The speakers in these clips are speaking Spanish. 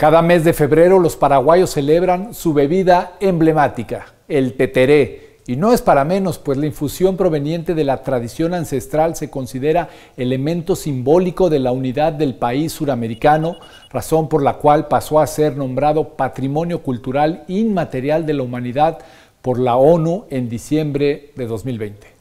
Cada mes de febrero los paraguayos celebran su bebida emblemática, el teteré. Y no es para menos, pues la infusión proveniente de la tradición ancestral se considera elemento simbólico de la unidad del país suramericano, razón por la cual pasó a ser nombrado Patrimonio Cultural Inmaterial de la Humanidad por la ONU en diciembre de 2020.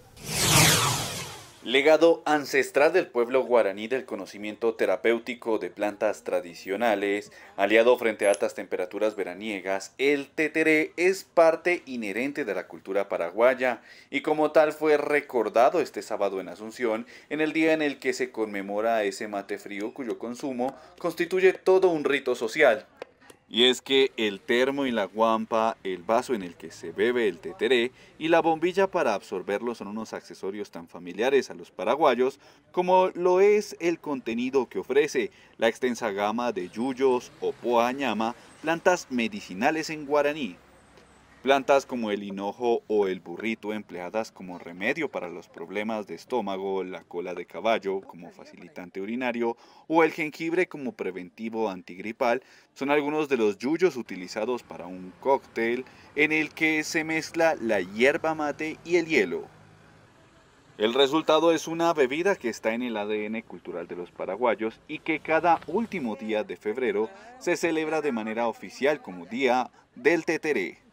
Legado ancestral del pueblo guaraní del conocimiento terapéutico de plantas tradicionales, aliado frente a altas temperaturas veraniegas, el teteré es parte inherente de la cultura paraguaya y como tal fue recordado este sábado en Asunción, en el día en el que se conmemora ese mate frío cuyo consumo constituye todo un rito social. Y es que el termo y la guampa, el vaso en el que se bebe el teteré y la bombilla para absorberlo son unos accesorios tan familiares a los paraguayos como lo es el contenido que ofrece la extensa gama de yuyos o poañama, plantas medicinales en guaraní, Plantas como el hinojo o el burrito empleadas como remedio para los problemas de estómago, la cola de caballo como facilitante urinario o el jengibre como preventivo antigripal son algunos de los yuyos utilizados para un cóctel en el que se mezcla la hierba mate y el hielo. El resultado es una bebida que está en el ADN cultural de los paraguayos y que cada último día de febrero se celebra de manera oficial como Día del Teteré.